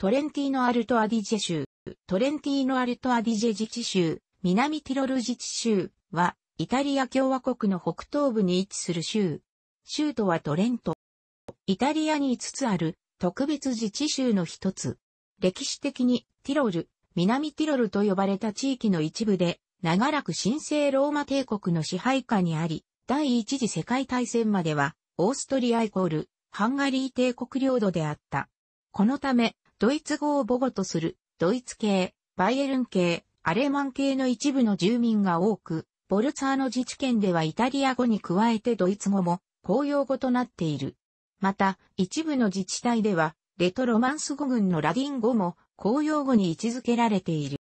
トレンティーノ・アルト・アディジェ州、トレンティーノ・アルト・アディジェ自治州、南ティロル自治州は、イタリア共和国の北東部に位置する州。州都はトレント。イタリアに5つある特別自治州の一つ。歴史的にティロル、南ティロルと呼ばれた地域の一部で、長らく神聖ローマ帝国の支配下にあり、第一次世界大戦までは、オーストリアイコール、ハンガリー帝国領土であった。このため、ドイツ語を母語とする、ドイツ系、バイエルン系、アレマン系の一部の住民が多く、ボルツァーの自治県ではイタリア語に加えてドイツ語も公用語となっている。また、一部の自治体では、レトロマンス語群のラディン語も公用語に位置づけられている。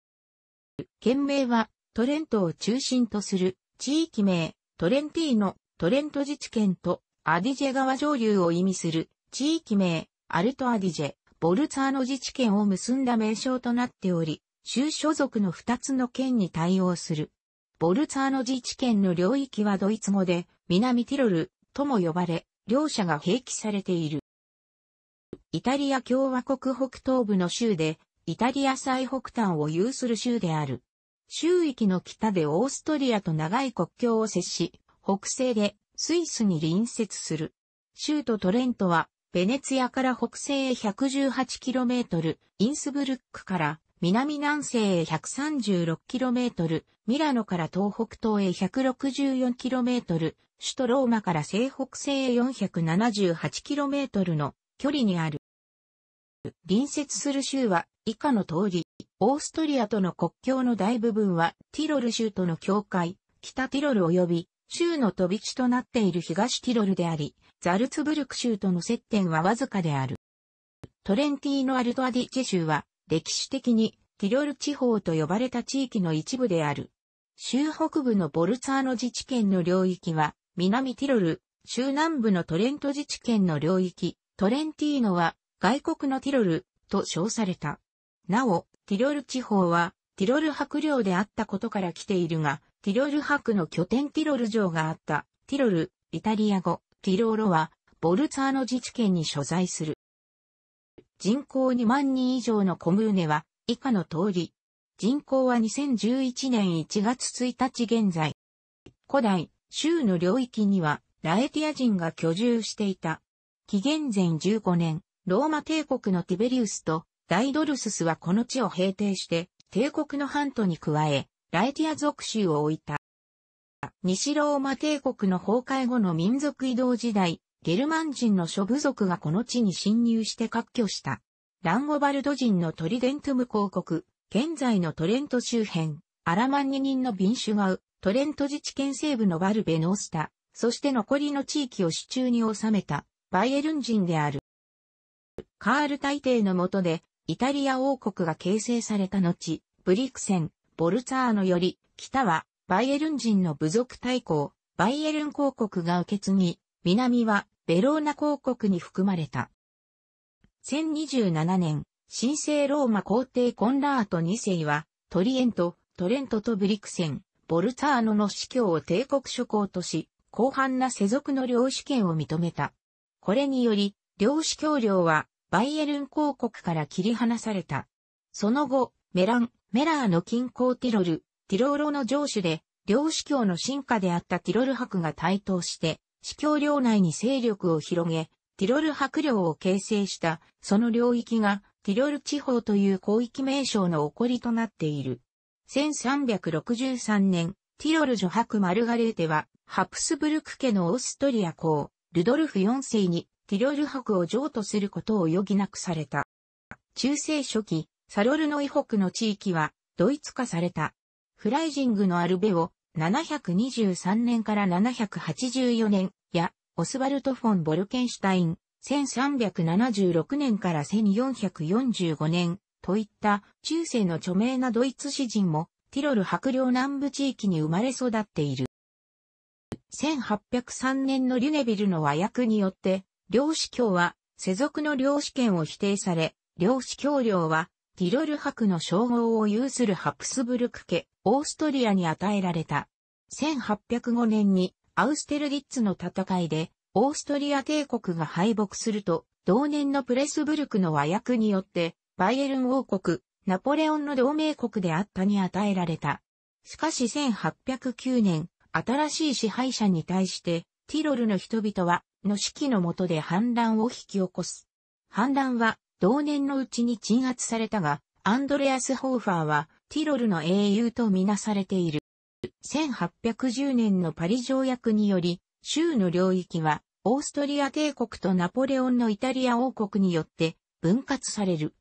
県名は、トレントを中心とする地域名、トレンティーノ、トレント自治県とアディジェ川上流を意味する地域名、アルトアディジェ、ボルツァーノ自治権を結んだ名称となっており、州所属の二つの県に対応する。ボルツァーノ自治権の領域はドイツ語で、南ティロルとも呼ばれ、両者が併記されている。イタリア共和国北東部の州で、イタリア最北端を有する州である。州域の北でオーストリアと長い国境を接し、北西でスイスに隣接する。州都トレントはベネツィアから北西へ 118km、インスブルックから南南西へ 136km、ミラノから東北東へ 164km、首都ローマから西北西へ 478km の距離にある。隣接する州は以下の通り、オーストリアとの国境の大部分はティロル州との境界、北ティロル及び州の飛び地となっている東ティロルであり、ザルツブルク州との接点はわずかである。トレンティーノ・アルトアディチェ州は、歴史的にティロル地方と呼ばれた地域の一部である。州北部のボルツァーノ自治県の領域は、南ティロル、州南部のトレント自治県の領域、トレンティーノは、外国のティロル、と称された。なお、ティロル地方は、ティロル白領であったことから来ているが、ティロル白の拠点ティロル城があった、ティロル、イタリア語、ティローロは、ボルツァーノ自治県に所在する。人口2万人以上のコムーネは、以下の通り。人口は2011年1月1日現在。古代、州の領域には、ラエティア人が居住していた。紀元前15年、ローマ帝国のティベリウスとダイドルススはこの地を平定して、帝国の半島に加え、ラエティア属州を置いた。西ローマ帝国の崩壊後の民族移動時代、ゲルマン人の諸部族がこの地に侵入して割拠した。ランゴバルド人のトリデントム公国、現在のトレント周辺、アラマンニ人のビンシュガウ、トレント自治県西部のバルベノースタ、そして残りの地域を手中に収めた、バイエルン人である。カール大帝の下で、イタリア王国が形成された後、ブリクセン、ボルツァーノより、北はバイエルン人の部族対抗、バイエルン公国が受け継ぎ、南はベローナ公国に含まれた。1027年、神聖ローマ皇帝コンラート2世は、トリエント、トレントとブリクセン、ボルツァーノの司教を帝国諸侯とし、広範な世俗の領主権を認めた。これにより、領主教領は、バイエルン公国から切り離された。その後、メラン、メラーの近郊ティロル、ティローロの城主で、両主教の進化であったティロル博が台頭して、司教領内に勢力を広げ、ティロル博領を形成した、その領域が、ティロル地方という広域名称の起こりとなっている。1363年、ティロル女博マルガレーテは、ハプスブルク家のオーストリア公、ルドルフ4世に、ティロル博を譲渡することを余儀なくされた。中世初期、サロルノイ北の地域は、ドイツ化された。フライジングのアルベを723年から784年やオスバルト・フォン・ボルケンシュタイン1376年から1445年といった中世の著名なドイツ詩人もティロル白領南部地域に生まれ育っている。1803年のリュネビルの和訳によって、領主教は世俗の領主権を否定され、領主教領はティロル博の称号を有するハプスブルク家、オーストリアに与えられた。1805年にアウステルギッツの戦いで、オーストリア帝国が敗北すると、同年のプレスブルクの和訳によって、バイエルン王国、ナポレオンの同盟国であったに与えられた。しかし1809年、新しい支配者に対して、ティロルの人々は、の指揮の下で反乱を引き起こす。反乱は、同年のうちに鎮圧されたが、アンドレアス・ホーファーはティロルの英雄とみなされている。1810年のパリ条約により、州の領域はオーストリア帝国とナポレオンのイタリア王国によって分割される。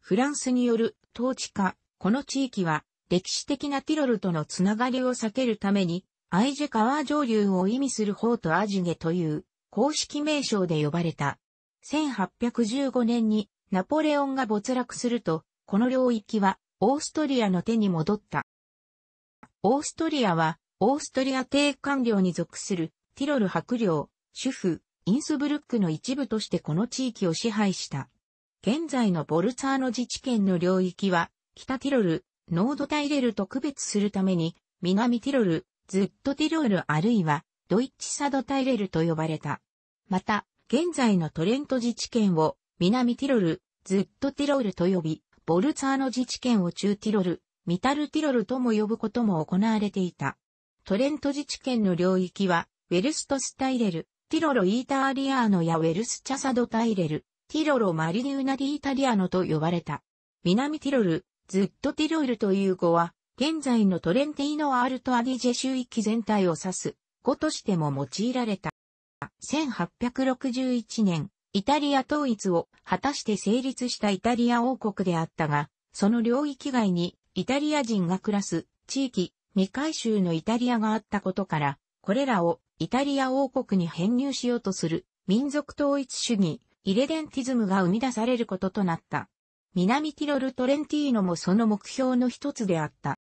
フランスによる統治下、この地域は歴史的なティロルとのつながりを避けるために、アイジェ川上流を意味する方とアジゲという公式名称で呼ばれた。1815年にナポレオンが没落すると、この領域はオーストリアの手に戻った。オーストリアは、オーストリア帝官領に属するティロル伯領、主婦、インスブルックの一部としてこの地域を支配した。現在のボルツァーノ自治権の領域は、北ティロル、ノードタイレルと区別するために、南ティロル、ズットティロルあるいは、ドイッチサドタイレルと呼ばれた。また、現在のトレント自治権を南ティロル、ズットティロルと呼び、ボルツァーノ自治権を中ティロル、ミタルティロルとも呼ぶことも行われていた。トレント自治権の領域は、ウェルストスタイレル、ティロロイーターリアーノやウェルスチャサドタイレル、ティロロマリリューナィータリアノと呼ばれた。南ティロル、ずっとティロルという語は、現在のトレンティーノ・アルト・アディジェ州域全体を指す語としても用いられた。1861年、イタリア統一を果たして成立したイタリア王国であったが、その領域外にイタリア人が暮らす地域、未回収のイタリアがあったことから、これらをイタリア王国に編入しようとする民族統一主義、イレデンティズムが生み出されることとなった。南ティロル・トレンティーノもその目標の一つであった。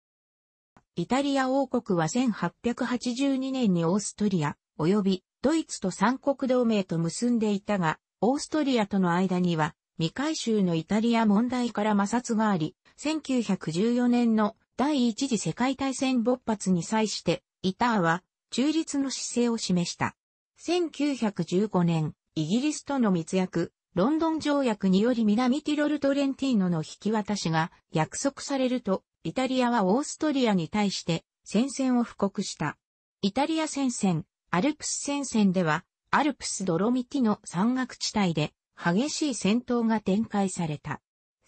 イタリア王国は1882年にオーストリア、及びドイツと三国同盟と結んでいたが、オーストリアとの間には未回収のイタリア問題から摩擦があり、1914年の第一次世界大戦勃発に際して、イターは中立の姿勢を示した。1915年、イギリスとの密約、ロンドン条約により南ティロルトレンティーノの引き渡しが約束されると、イタリアはオーストリアに対して戦線を布告した。イタリア戦線、アルプス戦線では、アルプスドロミティの山岳地帯で激しい戦闘が展開された。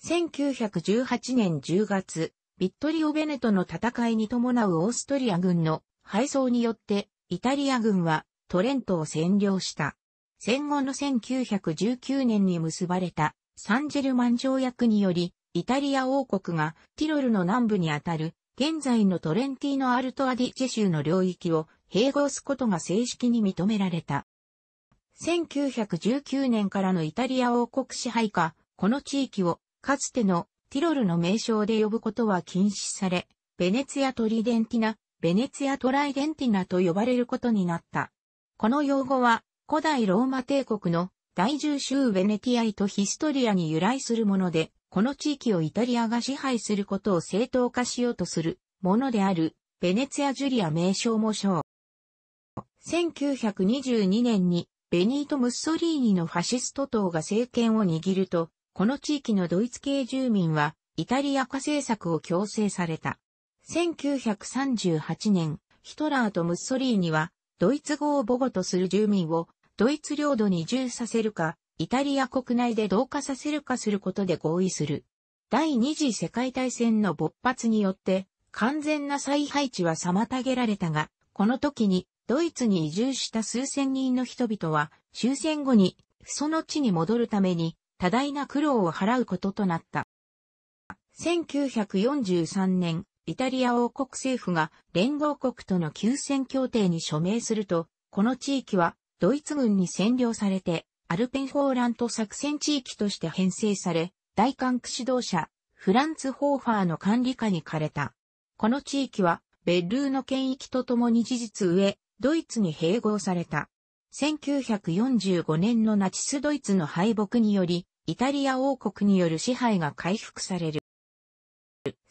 1918年10月、ビットリオ・ベネトの戦いに伴うオーストリア軍の敗走によって、イタリア軍はトレントを占領した。戦後の1919年に結ばれたサンジェルマン条約により、イタリア王国がティロルの南部にあたる現在のトレンティーノ・アルト・アディチェ州の領域を併合すことが正式に認められた。1919年からのイタリア王国支配下、この地域をかつてのティロルの名称で呼ぶことは禁止され、ベネツィアトリデンティナ、ベネツィアトライデンティナと呼ばれることになった。この用語は古代ローマ帝国の大従州ベネティアイとヒストリアに由来するもので、この地域をイタリアが支配することを正当化しようとするものである、ベネツィア・ジュリア名称も称。1922年にベニート・ムッソリーニのファシスト党が政権を握ると、この地域のドイツ系住民は、イタリア化政策を強制された。1938年、ヒトラーとムッソリーニは、ドイツ語を母語とする住民を、ドイツ領土に移住させるか、イタリア国内で同化させるかすることで合意する。第二次世界大戦の勃発によって、完全な再配置は妨げられたが、この時にドイツに移住した数千人の人々は終戦後にその地に戻るために多大な苦労を払うこととなった。1943年、イタリア王国政府が連合国との休戦協定に署名すると、この地域はドイツ軍に占領されて、アルペンフォーラント作戦地域として編成され、大韓区指導者、フランツ・ホーファーの管理下に枯れた。この地域は、ベッルーの権益とともに事実上、ドイツに併合された。1945年のナチスドイツの敗北により、イタリア王国による支配が回復される。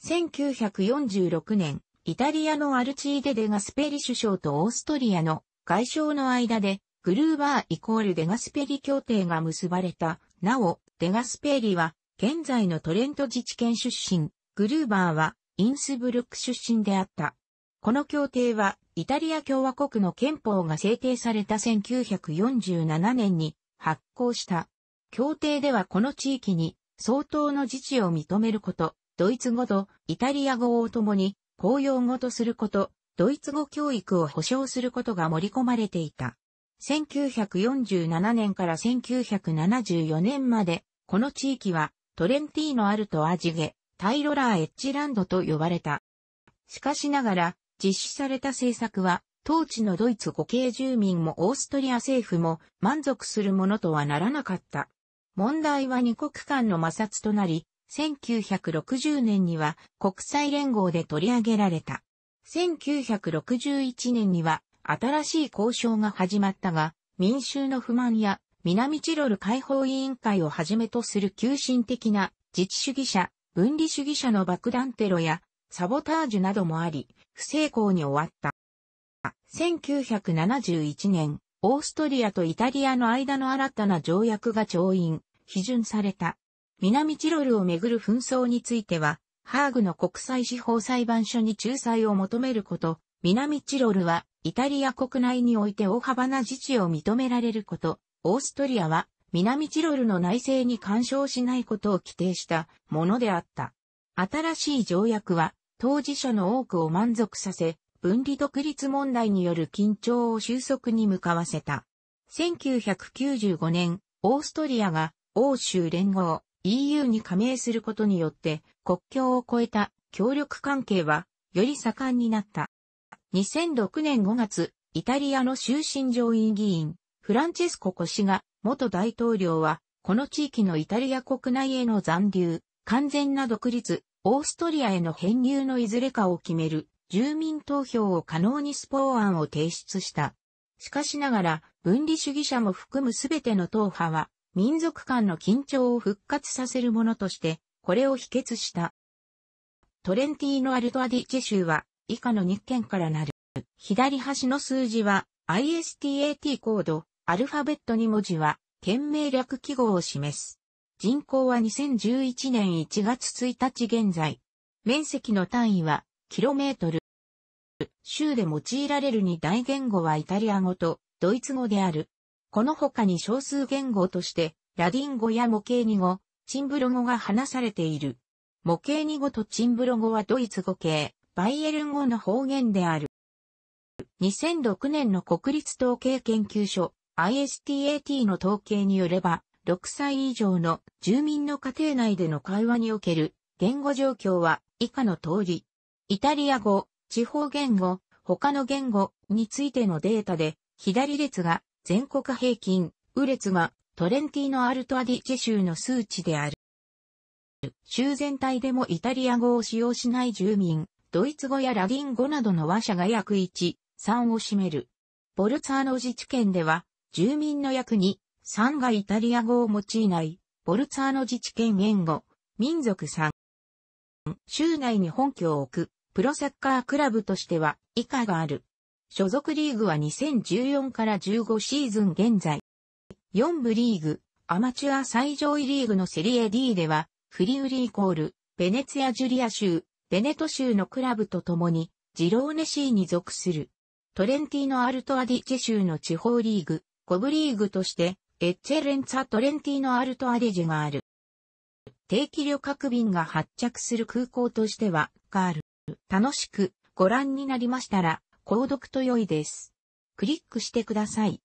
1946年、イタリアのアルチーデ・デガスペリ首相とオーストリアの外相の間で、グルーバーイコールデガスペリ協定が結ばれた。なお、デガスペリは、現在のトレント自治権出身、グルーバーは、インスブルック出身であった。この協定は、イタリア共和国の憲法が制定された1947年に発行した。協定ではこの地域に相当の自治を認めること、ドイツ語とイタリア語を共に公用語とすること、ドイツ語教育を保障することが盛り込まれていた。1947年から1974年まで、この地域はトレンティーノアルトアジゲ、タイロラーエッジランドと呼ばれた。しかしながら、実施された政策は、当地のドイツ固形住民もオーストリア政府も満足するものとはならなかった。問題は二国間の摩擦となり、1960年には国際連合で取り上げられた。1961年には新しい交渉が始まったが、民衆の不満や南チロル解放委員会をはじめとする急進的な自治主義者、分離主義者の爆弾テロやサボタージュなどもあり、不成功に終わった。1971年、オーストリアとイタリアの間の新たな条約が調印、批准された。南チロルをめぐる紛争については、ハーグの国際司法裁判所に仲裁を求めること、南チロルはイタリア国内において大幅な自治を認められること、オーストリアは南チロルの内政に干渉しないことを規定したものであった。新しい条約は当事者の多くを満足させ、分離独立問題による緊張を収束に向かわせた。1995年、オーストリアが欧州連合 EU に加盟することによって国境を越えた協力関係はより盛んになった。2006年5月、イタリアの終身上院議員、フランチェスコ・コシガ元大統領は、この地域のイタリア国内への残留、完全な独立、オーストリアへの編入のいずれかを決める住民投票を可能にスポー案を提出した。しかしながら、分離主義者も含むすべての党派は、民族間の緊張を復活させるものとして、これを否決した。トレンティーノ・アルトアディチェ州は、以下の2件からなる。左端の数字は、ISTAT コード、アルファベット2文字は、県名略記号を示す。人口は2011年1月1日現在。面積の単位は、キロメートル。州で用いられる二大言語はイタリア語とドイツ語である。この他に少数言語として、ラディン語や模型に語、チンブロ語が話されている。模型二語とチンブロ語はドイツ語系、バイエルン語の方言である。2006年の国立統計研究所 ISTAT の統計によれば、6歳以上の住民の家庭内での会話における言語状況は以下の通り。イタリア語、地方言語、他の言語についてのデータで、左列が全国平均、右列がトレンティーノ・アルト・アディチェ州の数値である。州全体でもイタリア語を使用しない住民、ドイツ語やラディン語などの話者が約1、3を占める。ボルツァーノ自治県では、住民の約2、3がイタリア語を用いない、ボルツァーノ自治権言語、民族3。州内に本拠を置く、プロサッカークラブとしては、以下がある。所属リーグは2014から15シーズン現在。4部リーグ、アマチュア最上位リーグのセリエ D では、フリウリイコール、ベネツィア・ジュリア州、ベネト州のクラブと共に、ジローネシーに属する。トレンティーノ・アルトアディチェ州の地方リーグ、5部リーグとして、エッチェレンツァ・トレンティーノ・アルト・アデジェがある。定期旅客便が発着する空港としては、がある。楽しくご覧になりましたら、購読と良いです。クリックしてください。